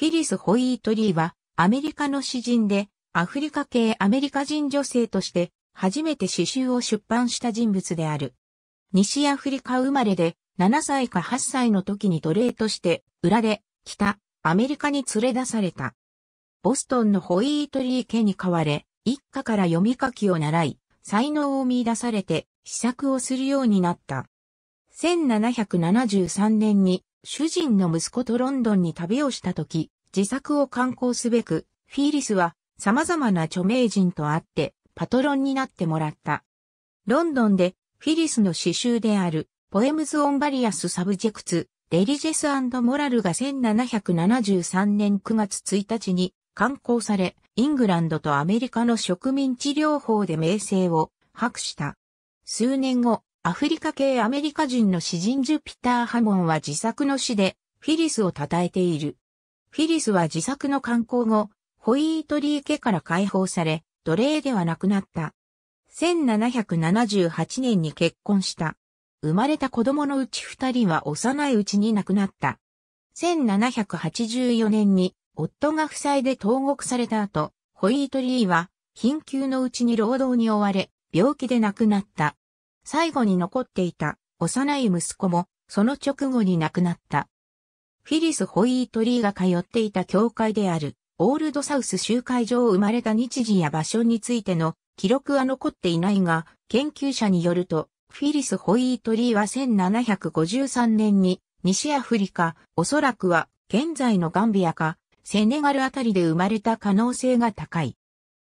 フィリス・ホイートリーは、アメリカの詩人で、アフリカ系アメリカ人女性として、初めて詩集を出版した人物である。西アフリカ生まれで、7歳か8歳の時に奴隷として、売られ、北、アメリカに連れ出された。ボストンのホイートリー家に買われ、一家から読み書きを習い、才能を見出されて、試作をするようになった。1773年に主人の息子とロンドンに旅をした時、自作を観光すべく、フィーリスは様々な著名人と会ってパトロンになってもらった。ロンドンでフィリスの詩集であるポエムズ・オン・バリアス・サブジェクツ、デリジェスモラルが1773年9月1日に刊行され、イングランドとアメリカの植民地療法で名声を博した。数年後、アフリカ系アメリカ人の詩人ジュピター・ハモンは自作の詩で、フィリスを称えている。フィリスは自作の観光後、ホイートリー家から解放され、奴隷ではなくなった。1778年に結婚した。生まれた子供のうち二人は幼いうちに亡くなった。1784年に夫が負債で投獄された後、ホイートリーは貧窮のうちに労働に追われ、病気で亡くなった。最後に残っていた幼い息子もその直後に亡くなった。フィリス・ホイートリーが通っていた教会であるオールドサウス集会場を生まれた日時や場所についての記録は残っていないが、研究者によると、フィリス・ホイートリーは1753年に西アフリカ、おそらくは現在のガンビアかセネガルあたりで生まれた可能性が高い。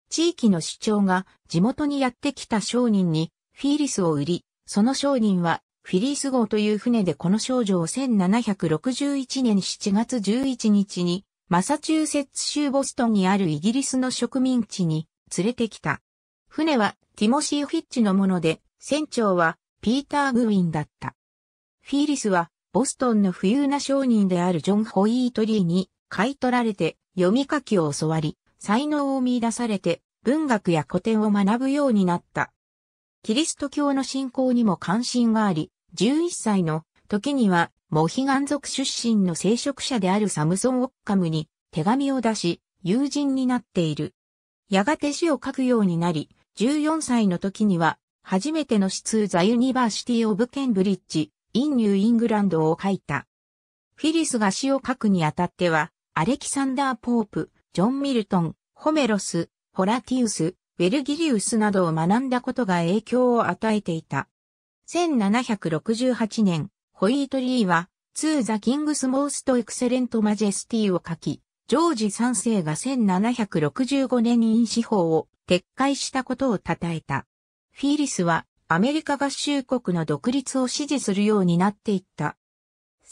地域の主長が地元にやってきた商人にフィリスを売り、その商人は、フィリス号という船でこの少女を1761年7月11日に、マサチューセッツ州ボストンにあるイギリスの植民地に連れてきた。船はティモシー・フィッチのもので、船長はピーター・グウィンだった。フィーリスはボストンの富裕な商人であるジョン・ホイートリーに買い取られて読み書きを教わり、才能を見出されて文学や古典を学ぶようになった。キリスト教の信仰にも関心があり、11歳の時には、モヒガン族出身の聖職者であるサムソン・オッカムに手紙を出し、友人になっている。やがて詩を書くようになり、14歳の時には、初めての詩通ザ・ユニバーシティ・オブ・ケンブリッジ、イン・ニュー・イングランドを書いた。フィリスが詩を書くにあたっては、アレキサンダー・ポープ、ジョン・ミルトン、ホメロス、ホラティウス、ベルギリウスなどを学んだことが影響を与えていた。1768年、ホイートリーは、2 The King's Most Excellent Majesty を書き、ジョージ3世が1765年に子法を撤回したことを称えた。フィーリスはアメリカ合衆国の独立を支持するようになっていった。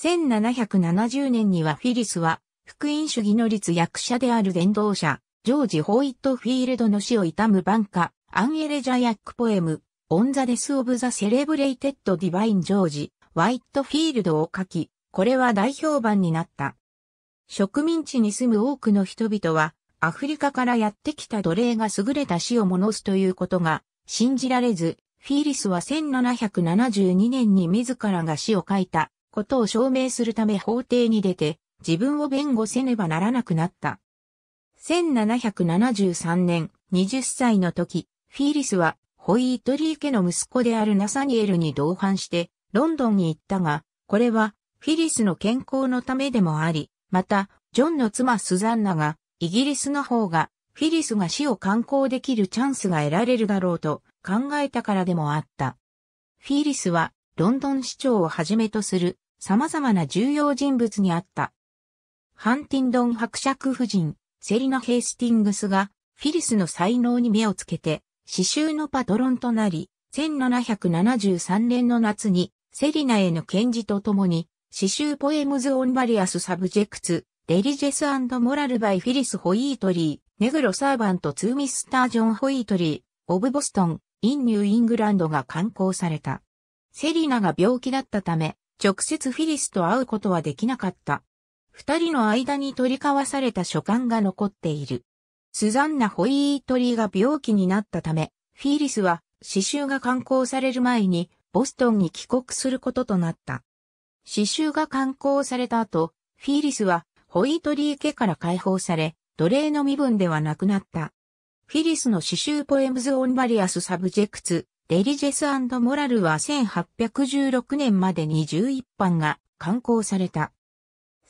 1770年にはフィリスは福音主義の立役者である伝道者、ジョージ・ホイットフィールドの死を悼む晩歌、アンエレジャヤックポエム、オンザデス・オブ・ザ・セレブレイテッド・ディバイン・ジョージ、ワイットフィールドを書き、これは大評判になった。植民地に住む多くの人々は、アフリカからやってきた奴隷が優れた死をものすということが信じられず、フィーリスは1772年に自らが死を書いたことを証明するため法廷に出て自分を弁護せねばならなくなった。1773年、20歳の時、フィーリスはホイートリー家の息子であるナサニエルに同伴してロンドンに行ったが、これはフィリスの健康のためでもあり、また、ジョンの妻スザンナが、イギリスの方がフィリスが死を観光できるチャンスが得られるだろうと考えたからでもあった。フィリスはロンドン市長をはじめとする様々な重要人物にあった。ハンティンドン伯爵夫人、セリナ・ヘイスティングスがフィリスの才能に目をつけて刺繍のパトロンとなり、1773年の夏にセリナへの献事とともに刺繍ポエムズ・オン・バリアス・サブジェクツ、デリジェスモラル・バイ・フィリス・ホイートリー、ネグロ・サーバント・ツー・ミスター・ジョン・ホイートリー、オブ・ボストン、イン・ニュー・イングランドが刊行された。セリナが病気だったため、直接フィリスと会うことはできなかった。二人の間に取り交わされた書簡が残っている。スザンナ・ホイートリーが病気になったため、フィーリスは刺繍が刊行される前にボストンに帰国することとなった。刺繍が刊行された後、フィーリスはホイートリー家から解放され、奴隷の身分ではなくなった。フィリスの刺繍ポエムズ・オンバリアス・サブジェクツ、デリジェスモラルは1816年までに11版が刊行された。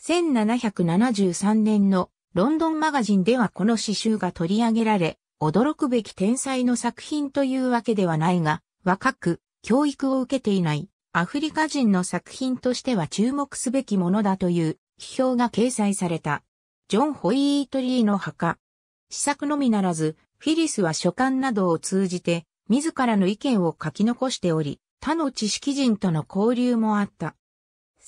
1773年のロンドンマガジンではこの詩集が取り上げられ、驚くべき天才の作品というわけではないが、若く、教育を受けていないアフリカ人の作品としては注目すべきものだという批評が掲載された。ジョン・ホイートリーの墓。試作のみならず、フィリスは書簡などを通じて、自らの意見を書き残しており、他の知識人との交流もあった。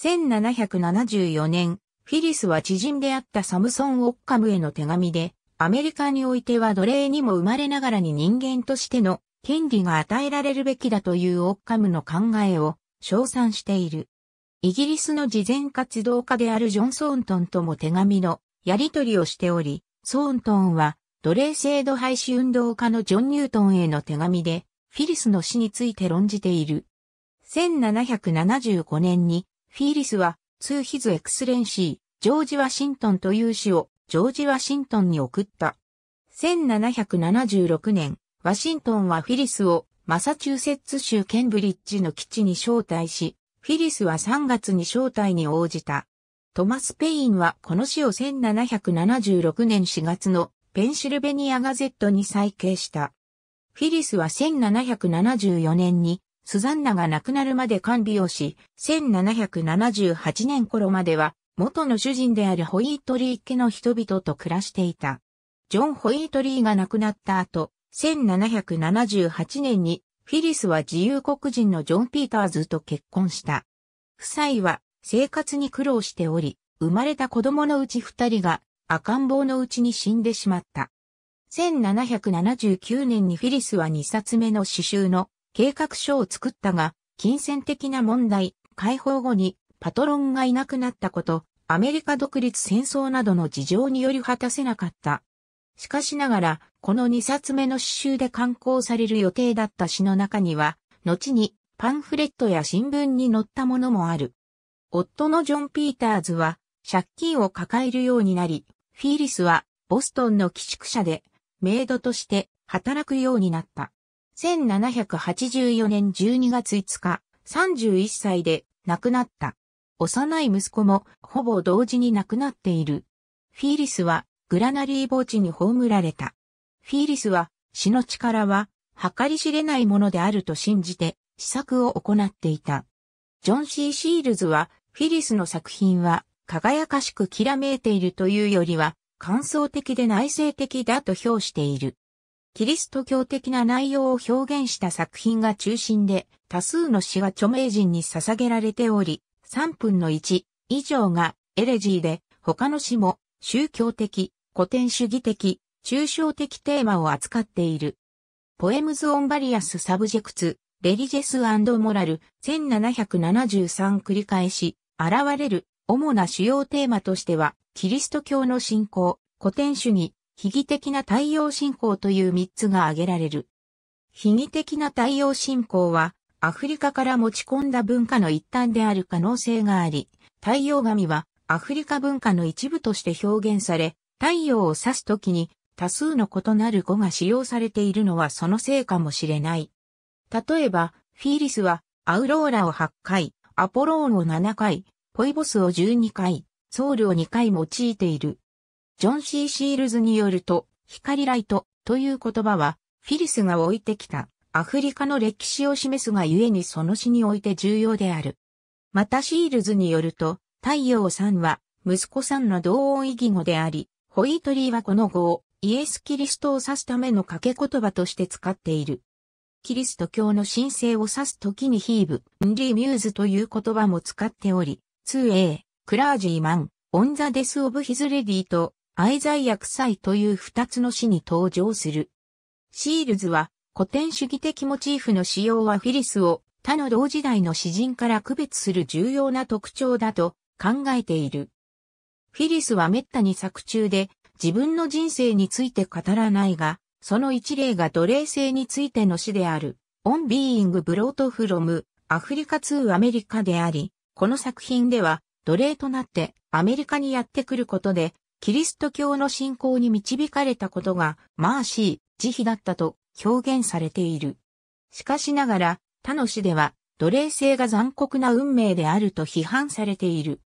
1774年、フィリスは知人であったサムソン・オッカムへの手紙で、アメリカにおいては奴隷にも生まれながらに人間としての権利が与えられるべきだというオッカムの考えを称賛している。イギリスの慈善活動家であるジョン・ソーントンとも手紙のやり取りをしており、ソーントンは奴隷制度廃止運動家のジョン・ニュートンへの手紙でフィリスの死について論じている。1775年にフィーリスは、ツーヒズエクスレンシー、ジョージ・ワシントンという詩を、ジョージ・ワシントンに送った。1776年、ワシントンはフィリスを、マサチューセッツ州ケンブリッジの基地に招待し、フィリスは3月に招待に応じた。トマス・ペインはこの詩を1776年4月のペンシルベニアガゼットに再掲した。フィリスは1774年にスザンナが亡くなるまで管理をし、1778年頃までは、元の主人であるホイートリー家の人々と暮らしていた。ジョン・ホイートリーが亡くなった後、1778年にフィリスは自由黒人のジョン・ピーターズと結婚した。夫妻は生活に苦労しており、生まれた子供のうち二人が赤ん坊のうちに死んでしまった。1779年にフィリスは2冊目の詩集の計画書を作ったが、金銭的な問題、解放後にパトロンがいなくなったこと、アメリカ独立戦争などの事情により果たせなかった。しかしながら、この2冊目の詩集で刊行される予定だった詩の中には、後にパンフレットや新聞に載ったものもある。夫のジョン・ピーターズは借金を抱えるようになり、フィーリスはボストンの寄宿舎でメイドとして働くようになった。1784年12月5日、31歳で亡くなった。幼い息子もほぼ同時に亡くなっている。フィーリスはグラナリー墓地に葬られた。フィーリスは死の力は計り知れないものであると信じて試作を行っていた。ジョン・シー・シールズはフィリスの作品は輝かしくきらめいているというよりは感想的で内省的だと評している。キリスト教的な内容を表現した作品が中心で、多数の詩が著名人に捧げられており、3分の1以上がエレジーで、他の詩も宗教的、古典主義的、抽象的テーマを扱っている。ポエムズ・オン・バリアス・サブジェクツ、レリジェス・モラル、1773繰り返し、現れる主な主要テーマとしては、キリスト教の信仰、古典主義、悲劇的な太陽信仰という三つが挙げられる。悲劇的な太陽信仰は、アフリカから持ち込んだ文化の一端である可能性があり、太陽神はアフリカ文化の一部として表現され、太陽を指すときに多数の異なる語が使用されているのはそのせいかもしれない。例えば、フィーリスはアウローラを8回、アポローンを7回、ポイボスを12回、ソウルを2回用いている。ジョン・シー・シールズによると、光ライトという言葉は、フィリスが置いてきたアフリカの歴史を示すがゆえにその詩において重要である。またシールズによると、太陽さんは、息子さんの同音異義語であり、ホイートリーはこの語をイエス・キリストを指すための掛け言葉として使っている。キリスト教の神聖を指すときにヒーブ、ンリー・ミューズという言葉も使っており、2A、クラージーマン、オン・ザ・デス・オブ・ヒズ・レディと愛罪薬剤という二つの詩に登場する。シールズは古典主義的モチーフの使用はフィリスを他の同時代の詩人から区別する重要な特徴だと考えている。フィリスは滅多に作中で自分の人生について語らないが、その一例が奴隷制についての詩である、On Being Brought From アフリカ2アメリカであり、この作品では奴隷となってアメリカにやってくることでキリスト教の信仰に導かれたことが、マーシー、慈悲だったと表現されている。しかしながら、他の詩では、奴隷制が残酷な運命であると批判されている。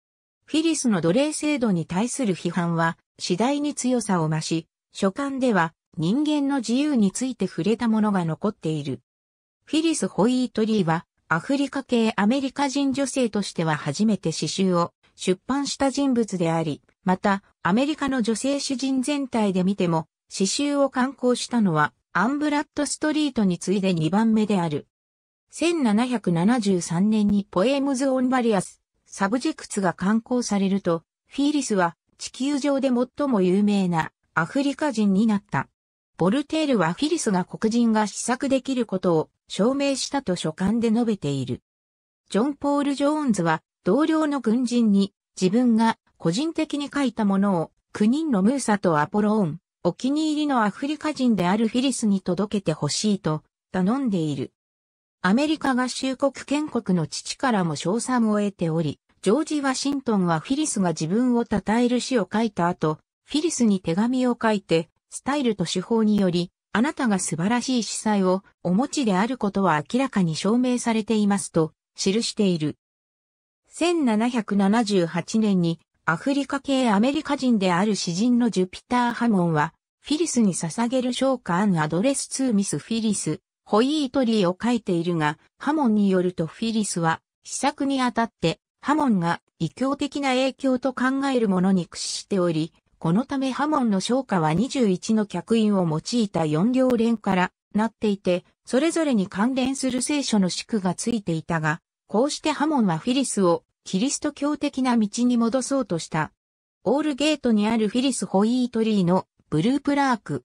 フィリスの奴隷制度に対する批判は、次第に強さを増し、書簡では人間の自由について触れたものが残っている。フィリス・ホイートリーは、アフリカ系アメリカ人女性としては初めて詩集を出版した人物であり、また、アメリカの女性詩人全体で見ても、詩集を刊行したのは、アンブラッドストリートに次いで2番目である。1773年にポエムズ・オン・バリアス、サブジェクツが刊行されると、フィーリスは地球上で最も有名なアフリカ人になった。ボルテールはフィリスが黒人が試作できることを証明したと書簡で述べている。ジョン・ポール・ジョーンズは同僚の軍人に自分が個人的に書いたものを、9人のムーサとアポロオン、お気に入りのアフリカ人であるフィリスに届けてほしいと頼んでいる。アメリカ合衆国建国の父からも賞賛を得ており、ジョージ・ワシントンはフィリスが自分を称える詩を書いた後、フィリスに手紙を書いて、スタイルと手法により、あなたが素晴らしい司祭をお持ちであることは明らかに証明されていますと記している。1778年にアフリカ系アメリカ人である詩人のジュピター・ハモンは、フィリスに捧げる昇華アドレスツーミスフィリス、ホイートリーを書いているが、ハモンによるとフィリスは、試作にあたって、ハモンが異教的な影響と考えるものに駆使しており、このためハモンの昇華は21の客員を用いた4両連からなっていて、それぞれに関連する聖書の宿がついていたが、こうしてハモンはフィリスをキリスト教的な道に戻そうとした。オールゲートにあるフィリス・ホイートリーのブループラーク。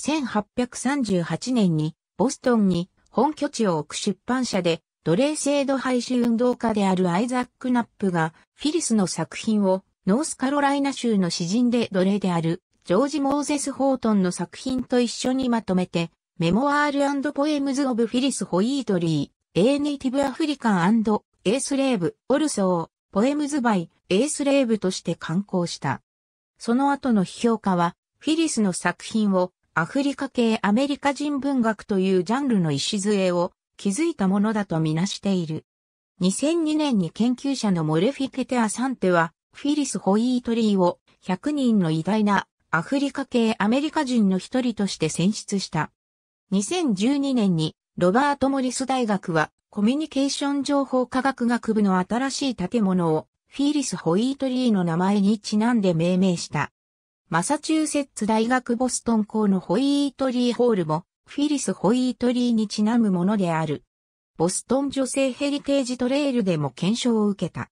1838年にボストンに本拠地を置く出版社で奴隷制度廃止運動家であるアイザック・ナップがフィリスの作品をノースカロライナ州の詩人で奴隷であるジョージ・モーゼス・ホートンの作品と一緒にまとめてメモアールポエムズ・オブ・フィリス・ホイートリー、A Native a f r i エースレーブ、オルソー、ポエムズバイ、エースレーブとして刊行した。その後の批評家は、フィリスの作品をアフリカ系アメリカ人文学というジャンルの礎を築いたものだとみなしている。2002年に研究者のモレフィケテアサンテは、フィリス・ホイートリーを100人の偉大なアフリカ系アメリカ人の一人として選出した。2012年にロバート・モリス大学はコミュニケーション情報科学学部の新しい建物をフィーリス・ホイートリーの名前にちなんで命名した。マサチューセッツ大学ボストン校のホイートリーホールもフィーリス・ホイートリーにちなむものである。ボストン女性ヘリテージトレイルでも検証を受けた。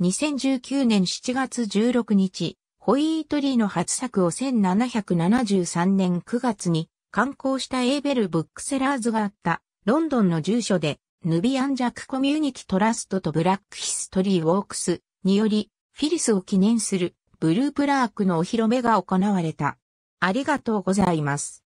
2019年7月16日、ホイートリーの初作を1773年9月に刊行したエーベル・ブックセラーズがあったロンドンの住所でヌビアンジャクコミュニティトラストとブラックヒストリーウォークスにより、フィリスを記念するブループラークのお披露目が行われた。ありがとうございます。